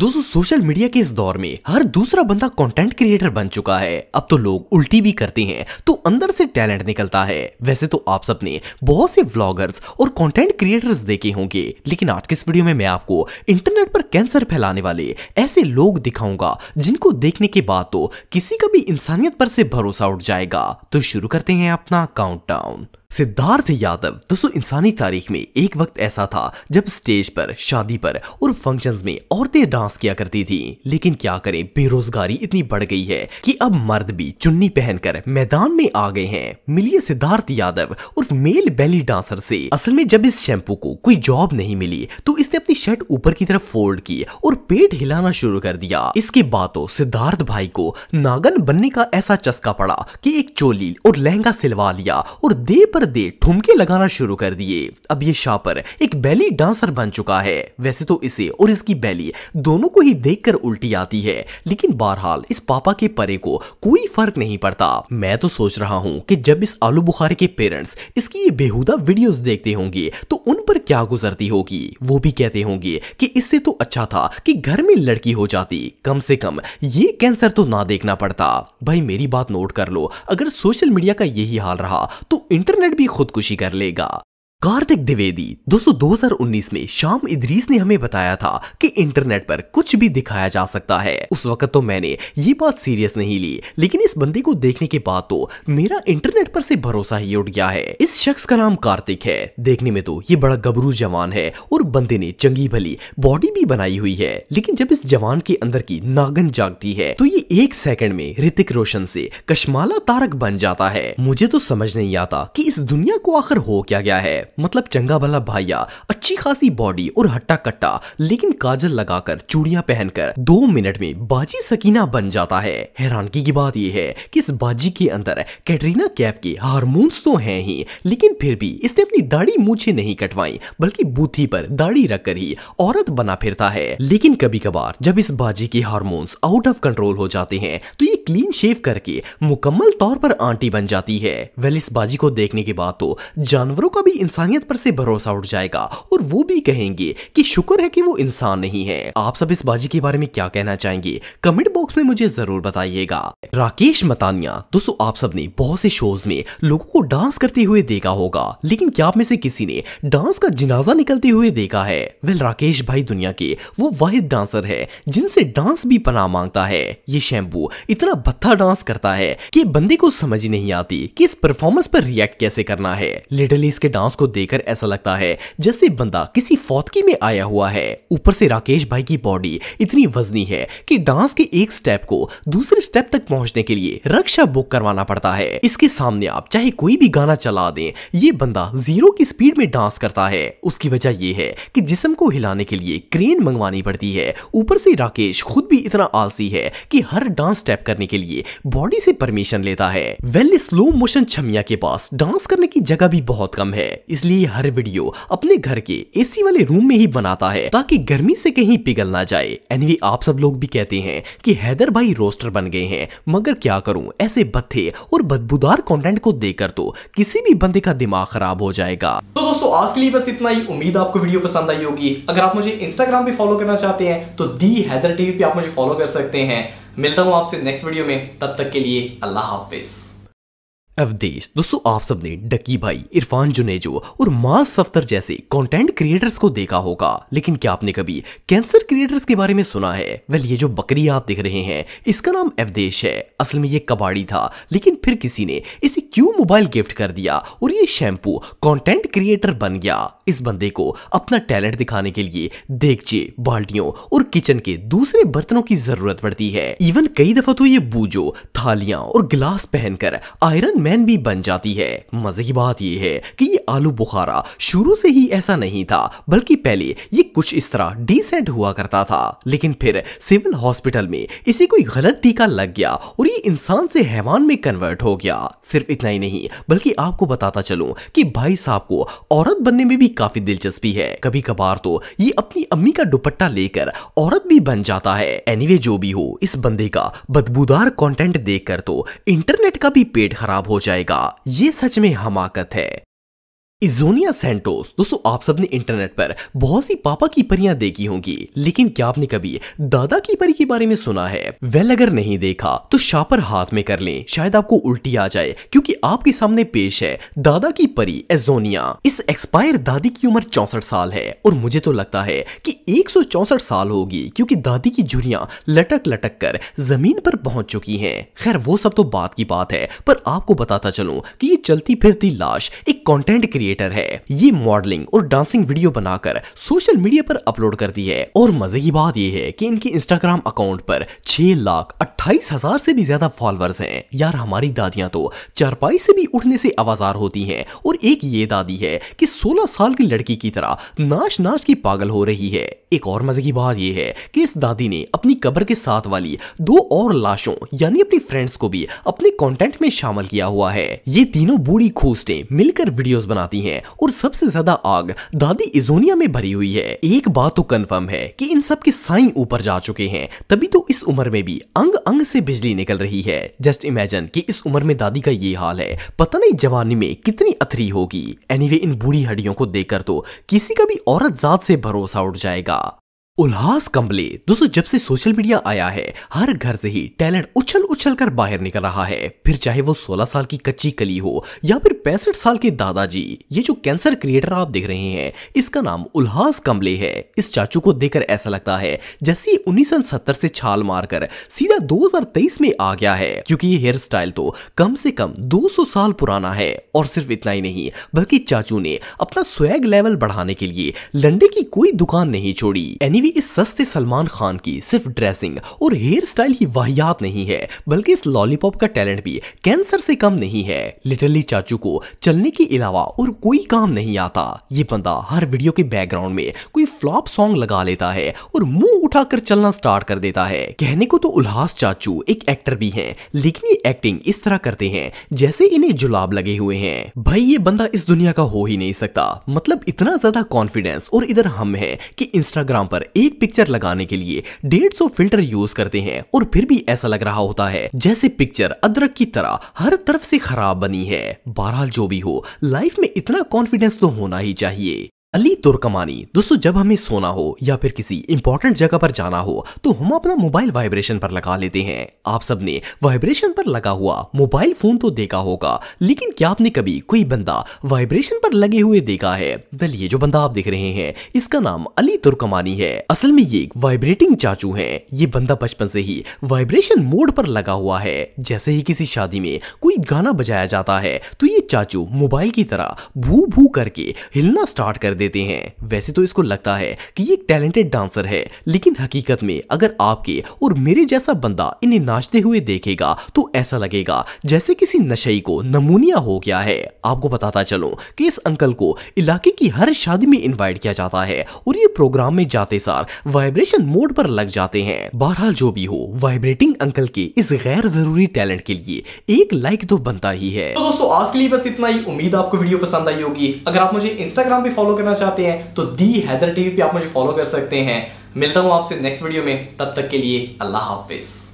दोस्तों social media के इस दौर में हर दूसरा बंदा कंटेंट क्रिएटर बन चुका है अब तो लोग उल्टी भी करते हैं तो अंदर से टैलेंट निकलता है वैसे तो आप सबने बहुत से व्लॉगर्स और कंटेंट क्रिएटर्स देखे होंगे लेकिन आज के इस वीडियो में मैं आपको इंटरनेट पर कैंसर फैलाने वाले ऐसे लोग दिखाऊंगा जिनको देखने के बाद तो किसी का भी इंसानियत पर से भरोसा उठ जाएगा तो शुरू करते हैं अपना काउंट सिद्धार्थ यादव दोस्तों इंसानी तारीख में एक वक्त ऐसा था जब स्टेज पर शादी पर और फंक्शंस में औरतें डांस किया करती थी लेकिन क्या करें बेरोजगारी इतनी बढ़ गई है कि अब मर्द भी चुन्नी पहनकर मैदान में आ गए हैं मिलिए सिद्धार्थ यादव और मेल बेली डांसर से असल में जब इस शैम्पू को कोई जॉब नहीं मिली तो इसने अपनी शर्ट ऊपर की तरफ फोल्ड की और पेट हिलाना शुरू कर दिया इसके बाद तो सिद्धार्थ भाई को नागन बनने का ऐसा चस्का पड़ा की एक चोली और लहंगा सिलवा लिया और दे पर शापर दे ठुमके लगाना शुरू कर दिए अब ये शापर एक बैली डांसर बन चुका है वैसे तो इसे और इसकी बैली दोनों को ही देखकर उल्टी आती है लेकिन बहरहाल इस पापा के परे को कोई फर्क नहीं पड़ता मैं तो सोच रहा हूँ कि जब इस आलू बुखारे के पेरेंट्स इसकी ये बेहुदा वीडियोस देखते होंगे तो उन पर क्या गुजरती होगी वो भी कहते होंगे कि इससे तो अच्छा था कि घर में लड़की हो जाती कम से कम ये कैंसर तो ना देखना पड़ता भाई मेरी बात नोट कर लो अगर सोशल मीडिया का यही हाल रहा तो इंटरनेट भी खुदकुशी कर लेगा कार्तिक द्विवेदी दोस्तों 2019 में शाम इद्रीस ने हमें बताया था कि इंटरनेट पर कुछ भी दिखाया जा सकता है उस वक्त तो मैंने ये बात सीरियस नहीं ली लेकिन इस बंदे को देखने के बाद तो मेरा इंटरनेट पर से भरोसा ही उठ गया है इस शख्स का नाम कार्तिक है देखने में तो ये बड़ा गबरू जवान है और बंदे ने चंगी भली बॉडी भी बनाई हुई है लेकिन जब इस जवान के अंदर की नागन जागती है तो ये एक सेकंड में ऋतिक रोशन से कशमाला तारक बन जाता है मुझे तो समझ नहीं आता की इस दुनिया को आखिर हो क्या गया है मतलब चंगा भला भाइया अच्छी खासी बॉडी और हट्टा कट्टा लेकिन काजल लगाकर चूड़ियां पहनकर दो मिनट में बाजी सकीना बन जाता है हैरानगी की बात यह है कि इस बाजी के अंदर कैटरीना कैफ के हारमोन्स तो हैं ही लेकिन फिर भी इसने अपनी दाढ़ी मूछे नहीं कटवाई बल्कि बूथी पर दाढ़ी रखकर ही औरत बना फिरता है लेकिन कभी कभार जब इस बाजी के हारमोन्स आउट ऑफ कंट्रोल हो जाते हैं तो ये क्लीन शेव करके मुकम्मल तौर पर आंटी बन जाती है वेल इस बाजी को देखने के बाद तो जानवरों का भी इंसान इंसानियत पर से भरोसा उठ जाएगा और वो भी कहेंगे कि शुक्र है कि वो इंसान नहीं है आप सब इस बाजी के बारे में क्या कहना चाहेंगे कमेंट बॉक्स में मुझे जरूर बताइएगा राकेश मतानिया दोस्तों आप सब ने बहुत से शोज में लोगों को डांस करते हुए देखा होगा लेकिन क्या आप में से किसी ने डांस का जिनाजा निकलते हुए देखा है वेल राकेश भाई दुनिया के वो वाहिद डांसर है जिनसे डांस भी पना मांगता है ये शैम्पू इतना भत्था डांस करता है कि बंदे को समझ नहीं आती कि इस परफॉर्मेंस पर रिएक्ट कैसे करना है लिटरली इसके डांस को देखकर ऐसा लगता है जैसे बंदा किसी फौतकी में आया हुआ है ऊपर से राकेश भाई की बॉडी इतनी वजनी है कि डांस के एक स्टेप को दूसरे स्टेप तक पहुंचने के लिए रक्षा बुक करवाना पड़ता है इसके सामने आप चाहे कोई भी गाना चला दें ये बंदा जीरो की स्पीड में डांस करता है उसकी वजह यह है कि जिसम को हिलाने के लिए क्रेन मंगवानी पड़ती है ऊपर से राकेश खुद भी इतना आलसी है कि हर डांस स्टेप करने के लिए बॉडी से परमिशन लेता है वेल स्लो मोशन छमिया के पास डांस करने की जगह भी बहुत कम है इसलिए हर वीडियो अपने घर के एसी वाले रूम में ही बनाता है ताकि गर्मी से कहीं पिघल ना जाए एनवी आप सब लोग भी कहते हैं कि हैदर भाई रोस्टर बन गए हैं मगर क्या करूं ऐसे बत्थे और बदबूदार कंटेंट को देखकर तो किसी भी बंदे का दिमाग खराब हो जाएगा तो दोस्तों आज के लिए बस इतना ही उम्मीद आपको वीडियो पसंद आई होगी अगर आप मुझे इंस्टाग्राम पे फॉलो करना चाहते हैं तो दी हैदर टीवी पे आप मुझे फॉलो कर सकते हैं मिलता हूँ आपसे नेक्स्ट वीडियो में तब तक के लिए अल्लाह हाफिज़ अवदेश दोस्तों आप सबने डकी भाई इरफान जुनेजो और मास सफ्तर जैसे कंटेंट क्रिएटर्स को देखा होगा लेकिन क्या आपने कभी कैंसर क्रिएटर्स के बारे में सुना है वेल ये जो बकरी आप देख रहे हैं इसका नाम अवदेश है असल में ये कबाड़ी था लेकिन फिर किसी ने इसे क्यों मोबाइल गिफ्ट कर दिया और ये शैम्पू कॉन्टेंट क्रिएटर बन गया इस बंदे को अपना टैलेंट दिखाने के लिए देखचे बाल्टियों और किचन के दूसरे बर्तनों की जरूरत पड़ती है इवन कई दफा तो ये बूजो थालियां और गिलास पहनकर आयरन मैन भी बन जाती है मजे की बात यह है कि ये आलू बुखारा शुरू से ही ऐसा नहीं था बल्कि पहले ये कुछ इस तरह डिसेंट हुआ करता था लेकिन फिर सिविल हॉस्पिटल में इसे कोई गलत टीका लग गया और ये इंसान से हैवान में कन्वर्ट हो गया सिर्फ इतना ही नहीं बल्कि आपको बताता चलूं कि भाई साहब को औरत बनने में भी काफी दिलचस्पी है कभी कभार तो ये अपनी अम्मी का दुपट्टा लेकर औरत भी बन जाता है एनीवे anyway, जो भी हो इस बंदे का बदबूदार कंटेंट देखकर तो इंटरनेट का भी पेट खराब हो हो जाएगा ये सच में हमाकत है इजोनिया सेंटोस दोस्तों आप सबने इंटरनेट पर बहुत सी पापा की परियां देखी होंगी लेकिन क्या आपने कभी दादा की परी के बारे में सुना है वेल अगर नहीं देखा तो शापर हाथ में कर लें शायद आपको उल्टी आ जाए क्योंकि आपके सामने पेश है दादा की परी एजोनिया इस एक्सपायर दादी की उम्र चौसठ साल है और मुझे तो लगता है की एक साल होगी क्यूँकी दादी की झुरिया लटक लटक कर जमीन पर पहुंच चुकी है खैर वो सब तो बात की बात है पर आपको बताता चलू की ये चलती फिरती लाश कंटेंट क्रिएटर है ये मॉडलिंग और डांसिंग वीडियो बनाकर सोशल मीडिया पर अपलोड करती है और मजे की बात यह है कि इनके इंस्टाग्राम अकाउंट पर छह लाख अट्ठाईस हजार से भी ज्यादा फॉलोअर्स हैं यार हमारी दादियां तो चारपाई से भी उठने से आवाजार होती हैं और एक ये दादी है कि 16 साल की लड़की की तरह नाच नाच की पागल हो रही है एक और मजे की बात यह है कि इस दादी ने अपनी कब्र के साथ वाली दो और लाशों यानी अपनी फ्रेंड्स को भी अपने कंटेंट में शामिल किया हुआ है ये तीनों बूढ़ी खोस्टे मिलकर वीडियोस बनाती हैं और सबसे ज्यादा आग दादी इजोनिया में भरी हुई है एक बात तो कंफर्म है कि इन सब के साई ऊपर जा चुके हैं तभी तो इस उम्र में भी अंग अंग से बिजली निकल रही है जस्ट इमेजिन कि इस उम्र में दादी का ये हाल है पता नहीं जवानी में कितनी अथरी होगी एनी anyway, इन बूढ़ी हड्डियों को देखकर तो किसी का भी औरत जात से भरोसा उठ जाएगा उल्हास कंबले दोस्तों जब से सोशल मीडिया आया है हर घर से ही टैलेंट उछल उछल कर बाहर निकल रहा है फिर चाहे वो 16 साल की कच्ची कली हो या फिर पैंसठ साल के दादाजी ये जो कैंसर क्रिएटर आप देख रहे हैं इसका नाम उल्हास कंबले है इस चाचू को देखकर ऐसा लगता है जैसे उन्नीस सत्तर से छाल मारकर सीधा तेईस में आ गया है क्योंकि ये हेयर स्टाइल तो कम से कम सौ साल पुराना है और सिर्फ इतना ही नहीं बल्कि चाचू ने अपना स्वैग लेवल बढ़ाने के लिए लंडे की कोई दुकान नहीं छोड़ी टीवी इस सस्ते सलमान खान की सिर्फ ड्रेसिंग और हेयर स्टाइल ही वाहियात नहीं है बल्कि इस लॉलीपॉप का टैलेंट भी कैंसर से कम नहीं है लिटरली चाचू को चलने के अलावा और कोई काम नहीं आता ये बंदा हर वीडियो के बैकग्राउंड में कोई फ्लॉप सॉन्ग लगा लेता है और मुंह उठाकर चलना स्टार्ट कर देता है कहने को तो उल्हास चाचू एक एक्टर भी है लेकिन ये एक्टिंग इस तरह करते हैं जैसे इन्हें जुलाब लगे हुए हैं भाई ये बंदा इस दुनिया का हो ही नहीं सकता मतलब इतना ज्यादा कॉन्फिडेंस और इधर हम है कि इंस्टाग्राम पर एक पिक्चर लगाने के लिए डेढ़ सौ फिल्टर यूज करते हैं और फिर भी ऐसा लग रहा होता है जैसे पिक्चर अदरक की तरह हर तरफ से खराब बनी है बहरहाल जो भी हो लाइफ में इतना कॉन्फिडेंस तो होना ही चाहिए अली तुर्कमानी दोस्तों जब हमें सोना हो या फिर किसी इंपॉर्टेंट जगह पर जाना हो तो हम अपना मोबाइल वाइब्रेशन पर लगा लेते हैं आप सबने वाइब्रेशन पर लगा हुआ मोबाइल फोन तो देखा होगा लेकिन क्या आपने कभी कोई बंदा वाइब्रेशन पर लगे हुए देखा है वेल ये जो बंदा आप देख रहे हैं इसका नाम अली तुर्कमानी है असल में ये एक वाइब्रेटिंग चाचू है ये बंदा बचपन से ही वाइब्रेशन मोड पर लगा हुआ है जैसे ही किसी शादी में कोई गाना बजाया जाता है तो ये चाचू मोबाइल की तरह भू भू करके हिलना स्टार्ट कर देते हैं वैसे तो इसको लगता है कि ये टैलेंटेड डांसर है लेकिन हकीकत में अगर आपके और मेरे जैसा बंदा इन्हें नाचते हुए देखेगा तो ऐसा लगेगा जैसे किसी नशई को नमूनिया हो गया है आपको बताता चलो कि इस अंकल को इलाके की हर शादी में इन्वाइट किया जाता है और ये प्रोग्राम में जाते सार वाइब्रेशन मोड पर लग जाते हैं बहरहाल जो भी हो वाइब्रेटिंग अंकल के इस गैर जरूरी टैलेंट के लिए एक लाइक तो बनता ही है तो दोस्तों आज के लिए बस इतना ही उम्मीद आपको वीडियो पसंद आई होगी अगर आप मुझे इंस्टाग्राम पे फॉलो करना करना चाहते हैं तो दी हैदर टीवी पे आप मुझे फॉलो कर सकते हैं मिलता हूँ आपसे नेक्स्ट वीडियो में तब तक के लिए अल्लाह हाफिज़